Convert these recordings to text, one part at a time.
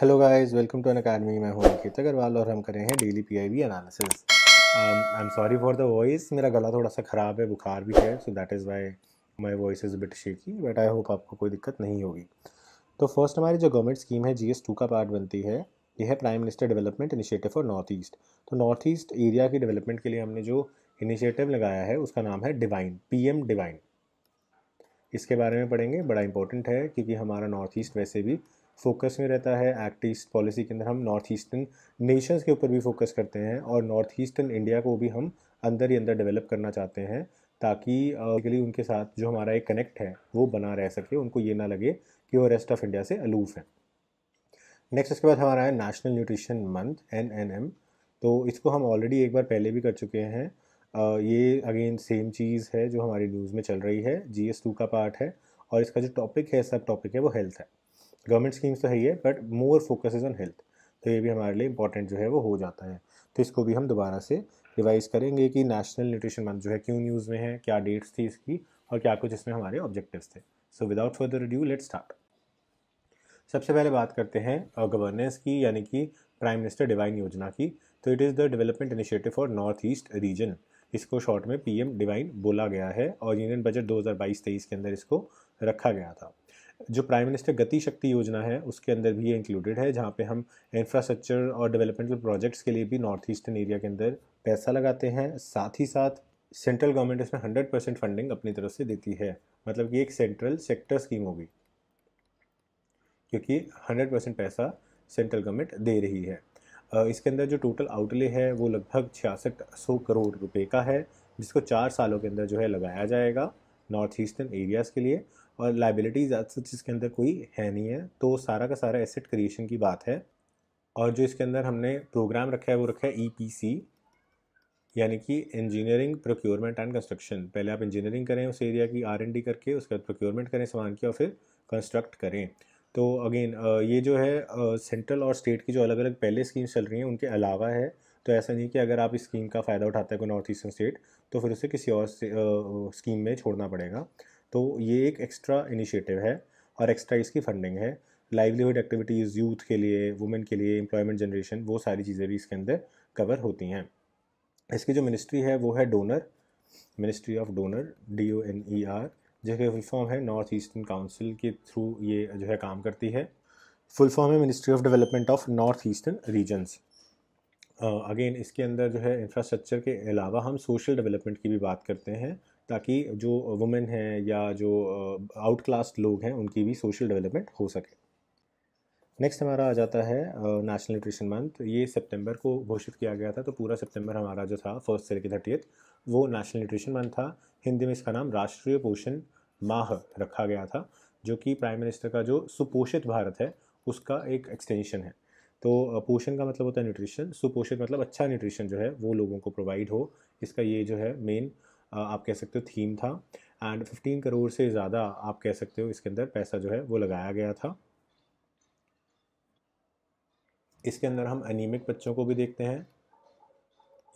Hello guys welcome to Unacademy मैं हूं निकित अग्रवाल और हम कर रहे हैं daily PIB analysis I am sorry for the voice मेरा गला थोड़ा सा ख़राब है बुखार भी है so that is why my voice is bit shaky but I hope आपको कोई दिक्कत नहीं होगी तो फर्स्ट हमारी जो गवर्नमेंट स्कीम है जी का पार्ट बनती है ये है prime minister development initiative for north east तो नॉर्थ ईस्ट एरिया की डेवलपमेंट के लिए हमने जो इनिशिएटिव लगाया है उसका नाम है डिवाइन पी डिवाइन इसके बारे में पढ़ेंगे बड़ा इंपॉर्टेंट है क्योंकि हमारा नॉर्थ ईस्ट वैसे भी फोकस में रहता है एक्ट ईस्ट पॉलिसी के अंदर हम नॉर्थ ईस्टर्न नेशंस के ऊपर भी फोकस करते हैं और नॉर्थ ईस्टर्न इंडिया को भी हम अंदर ही अंदर डेवलप करना चाहते हैं ताकि बेसिकली उनके साथ जो हमारा एक कनेक्ट है वो बना रह सके उनको ये ना लगे कि वो रेस्ट ऑफ इंडिया से अलूफ है नेक्स्ट इसके बाद हमारा है national nutrition month N N M तो इसको हम ऑलरेडी एक बार पहले भी कर चुके हैं ये अगेन सेम चीज़ है जो हमारी न्यूज़ में चल रही है जी एस टू का पार्ट है और इसका जो टॉपिक है सब टॉपिक है वो हेल्थ है गवर्नमेंट स्कीम्स तो है ही है but more focus is on health तो ये भी हमारे लिए इंपॉर्टेंट जो है वो हो जाता है तो इसको भी हम दोबारा से रिवाइज करेंगे कि नेशनल न्यूट्रिशन मंथ जो है क्यों न्यूज़ में है क्या डेट्स थी इसकी और क्या कुछ इसमें हमारे ऑब्जेक्टिव्स थे so without further due let start सबसे पहले बात करते हैं गवर्नेंस की यानी कि प्राइम मिनिस्टर डिवाइन योजना की तो it is the development initiative for north east region इसको शॉर्ट में पीएम डिवाइन बोला गया है और यूनियन बजट 2022-23 के अंदर इसको रखा गया था जो प्राइम मिनिस्टर गति शक्ति योजना है उसके अंदर भी ये इंक्लूडेड है जहाँ पे हम इंफ्रास्ट्रक्चर और डेवलपमेंटल प्रोजेक्ट्स के लिए भी नॉर्थ ईस्टर्न एरिया के अंदर पैसा लगाते हैं साथ ही साथ सेंट्रल गवर्नमेंट इसमें हंड्रेड परसेंट फंडिंग अपनी तरफ से देती है मतलब कि एक सेंट्रल सेक्टर स्कीम होगी क्योंकि हंड्रेड परसेंट पैसा सेंट्रल गवर्नमेंट दे रही है इसके अंदर जो टोटल आउटले है वो लगभग छियासठ सौ करोड़ रुपए का है जिसको चार सालों के अंदर जो है लगाया जाएगा नॉर्थ ईस्टर्न एरियाज़ के लिए और लाइबिलिटीज़ सच इसके अंदर कोई है नहीं है तो सारा का सारा एसेट क्रिएशन की बात है और जो इसके अंदर हमने प्रोग्राम रखा है वो रखा है ई e यानी कि इंजीनियरिंग प्रोक्योरमेंट एंड कंस्ट्रक्शन पहले आप इंजीनियरिंग करें उस एरिया की आर डी करके उसके बाद प्रोक्योरमेंट करें सामान की और फिर कंस्ट्रक्ट करें तो अगेन ये जो है सेंट्रल और स्टेट की जो अलग अलग पहले स्कीम्स चल रही हैं उनके अलावा है तो ऐसा नहीं कि अगर आप इस स्कीम का फ़ायदा उठाते हैं कोई नॉर्थ ईस्टर्न स्टेट तो फिर उसे किसी और स्कीम में छोड़ना पड़ेगा तो ये एक एक्स्ट्रा इनिशिएटिव है और एक्स्ट्रा इसकी फंडिंग है लाइवलीहुड एक्टिविटीज़ यूथ के लिए वुमेन के लिए एम्प्लॉयमेंट जनरेशन वो सारी चीज़ें भी इसके अंदर कवर होती हैं इसकी जो मिनिस्ट्री है वो है DoNER ministry of DoNER D O N E R जिसके फुल फॉर्म है नॉर्थ ईस्टर्न काउंसिल के थ्रू ये जो है काम करती है फुल फॉर्म है ministry of development of north eastern regions again इसके अंदर जो है इंफ्रास्ट्रक्चर के अलावा हम सोशल डेवलपमेंट की भी बात करते हैं ताकि जो वुमेन हैं या जो आउट क्लास लोग हैं उनकी भी सोशल डेवलपमेंट हो सके नेक्स्ट हमारा आ जाता है नेशनल न्यूट्रिशन मंथ ये सितंबर को घोषित किया गया था तो पूरा सितंबर हमारा जो था फर्स्ट से लेकर थर्टीथ वो नेशनल न्यूट्रिशन मंथ था हिंदी में इसका नाम राष्ट्रीय पोषण माह रखा गया था जो कि प्राइम मिनिस्टर का जो सुपोषित भारत है उसका एक एक्सटेंशन है तो पोषण का मतलब होता है न्यूट्रिशन सुपोषित मतलब अच्छा न्यूट्रिशन जो है वो लोगों को प्रोवाइड हो इसका ये जो है मेन आप कह सकते हो थीम था एंड 15 करोड़ से ज़्यादा आप कह सकते हो इसके अंदर पैसा जो है वो लगाया गया था इसके अंदर हम अनिमिक बच्चों को भी देखते हैं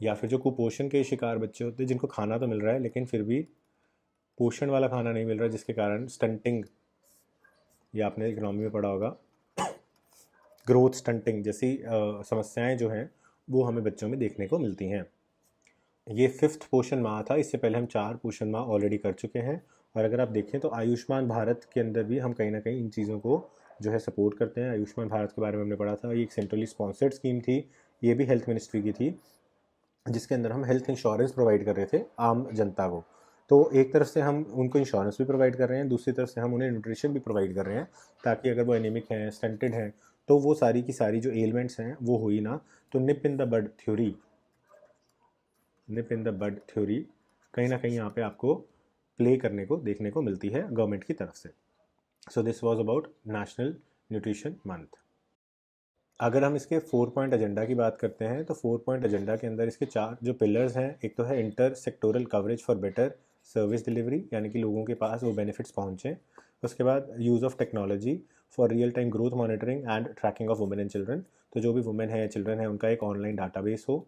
या फिर जो कुपोषण के शिकार बच्चे होते हैं जिनको खाना तो मिल रहा है लेकिन फिर भी पोषण वाला खाना नहीं मिल रहा जिसके कारण स्टंटिंग ये आपने इकोनॉमी में पढ़ा होगा ग्रोथ स्टंटिंग जैसी समस्याएं जो हैं वो हमें बच्चों में देखने को मिलती हैं ये फिफ्थ पोषण माह था इससे पहले हम चार पोषण माह ऑलरेडी कर चुके हैं और अगर आप देखें तो आयुष्मान भारत के अंदर भी हम कहीं ना कहीं इन चीज़ों को जो है सपोर्ट करते हैं आयुष्मान भारत के बारे में हमने पढ़ा था ये एक सेंट्रली स्पॉन्सर्ड स्कीम थी ये भी हेल्थ मिनिस्ट्री की थी जिसके अंदर हम हेल्थ इंश्योरेंस प्रोवाइड कर रहे थे आम जनता को तो एक तरफ से हम उनको इंश्योरेंस भी प्रोवाइड कर रहे हैं दूसरी तरफ से हम उन्हें न्यूट्रिशन भी प्रोवाइड कर रहे हैं ताकि अगर वो एनीमिक हैं स्टंटेड हैं तो वो सारी की सारी जो एलिमेंट्स हैं वो हुई ना तो nip in the bird theory nip in the bud theory कहीं ना कहीं यहाँ पे आपको प्ले करने को देखने को मिलती है गवर्नमेंट की तरफ से so this was about national nutrition month अगर हम इसके फोर पॉइंट एजेंडा की बात करते हैं तो फोर पॉइंट एजेंडा के अंदर इसके चार जो पिलर्स हैं एक तो है intersectoral coverage for better service delivery यानी कि लोगों के पास वो बेनिफिट्स पहुँचें उसके बाद use of technology for real time growth monitoring and tracking of women and children तो जो भी वुमेन है या चिल्ड्रन है उनका एक ऑनलाइन डाटाबेस हो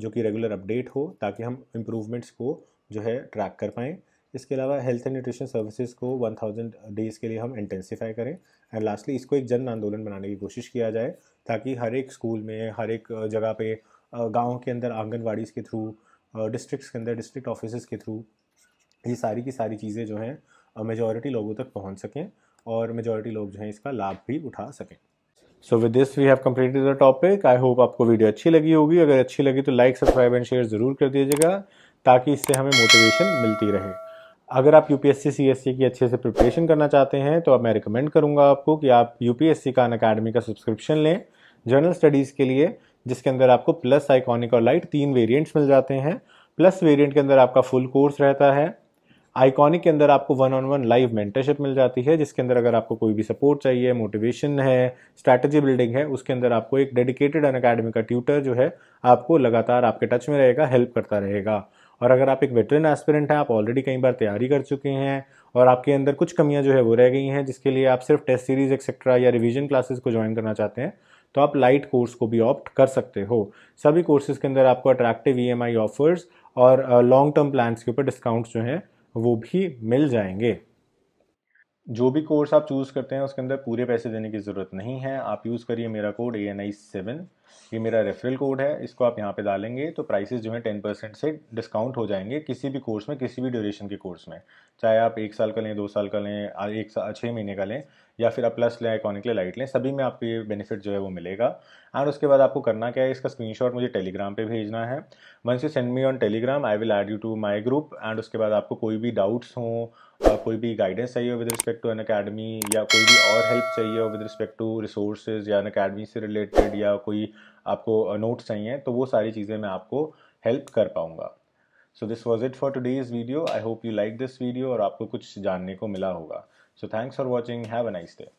जो कि रेगुलर अपडेट हो ताकि हम इम्प्रूवमेंट्स को जो है ट्रैक कर पाएँ इसके अलावा हेल्थ एंड न्यूट्रिशन सर्विसेज को 1000 डेज़ के लिए हम इंटेंसीफाई करें एंड लास्टली इसको एक जन आंदोलन बनाने की कोशिश किया जाए ताकि हर एक स्कूल में हर एक जगह पे गाँव के अंदर आंगनवाड़ीज़ के थ्रू डिस्ट्रिक्ट्स के अंदर डिस्ट्रिक्ट ऑफिस के थ्रू ये सारी की सारी चीज़ें जो हैं मेजॉरिटी लोगों तक पहुँच सकें और मेजॉरिटी लोग जो हैं इसका लाभ भी उठा सकें so with this we have completed the topic I hope आपको वीडियो अच्छी लगी होगी अगर अच्छी लगी तो लाइक सब्सक्राइब एंड शेयर ज़रूर कर दीजिएगा ताकि इससे हमें मोटिवेशन मिलती रहे अगर आप यू पी एस की अच्छे से प्रिपरेशन करना चाहते हैं तो अब मैं रिकमेंड करूँगा आपको कि आप यू पी एस का अन अकेडमी का सब्सक्रिप्शन लें जर्नल स्टडीज़ के लिए जिसके अंदर आपको प्लस आइकॉनिक और लाइट तीन वेरिएंट्स मिल जाते हैं प्लस वेरिएंट के अंदर आपका फुल कोर्स रहता है आइकॉनिक के अंदर आपको one on one live mentorship मिल जाती है जिसके अंदर अगर आपको कोई भी सपोर्ट चाहिए मोटिवेशन है स्ट्रैटेजी बिल्डिंग है उसके अंदर आपको एक डेडिकेटेड अन अकेडमी का ट्यूटर जो है आपको लगातार आपके टच में रहेगा हेल्प करता रहेगा और अगर आप एक वेटरन एस्पिरेंट हैं आप ऑलरेडी कई बार तैयारी कर चुके हैं और आपके अंदर कुछ कमियां जो है वो रह गई हैं जिसके लिए आप सिर्फ टेस्ट सीरीज एक्सेट्रा या रिवीजन क्लासेस को ज्वाइन करना चाहते हैं तो आप लाइट कोर्स को भी ऑप्ट कर सकते हो सभी कोर्सेज के अंदर आपको अट्रैक्टिव ई ऑफर्स और लॉन्ग टर्म प्लान्स के ऊपर डिस्काउंट्स जो हैं वो भी मिल जाएंगे जो भी कोर्स आप चूज़ करते हैं उसके अंदर पूरे पैसे देने की ज़रूरत नहीं है आप यूज़ करिए मेरा code A N I seven ये मेरा रेफरल कोड है इसको आप यहाँ पे डालेंगे तो प्राइसेस जो है टेन परसेंट से डिस्काउंट हो जाएंगे किसी भी कोर्स में किसी भी ड्यूरेशन के कोर्स में चाहे आप एक साल का लें दो साल का लें एक साल छः महीने का लें या फिर आप प्लस लें आइकॉनिक लें लाइट लें सभी में आपको ये बेनिफिट जो है वो मिलेगा एंड उसके बाद आपको करना क्या है इसका स्क्रीनशॉट मुझे टेलीग्राम पे भेजना है once you send me on Telegram I will add you to my group and उसके बाद आपको कोई भी डाउट्स हो कोई भी गाइडेंस चाहिए हो with respect to Unacademy या कोई भी और हेल्प चाहिए हो विद रिस्पेक्ट टू रिसोर्सेज या अन अकेडमी से रिलेटेड या कोई आपको नोट्स चाहिए तो वो सारी चीज़ें मैं आपको हेल्प कर पाऊँगा so this was it for today's video I hope you like this video और आपको कुछ जानने को मिला होगा So thanks for watching. Have a nice day.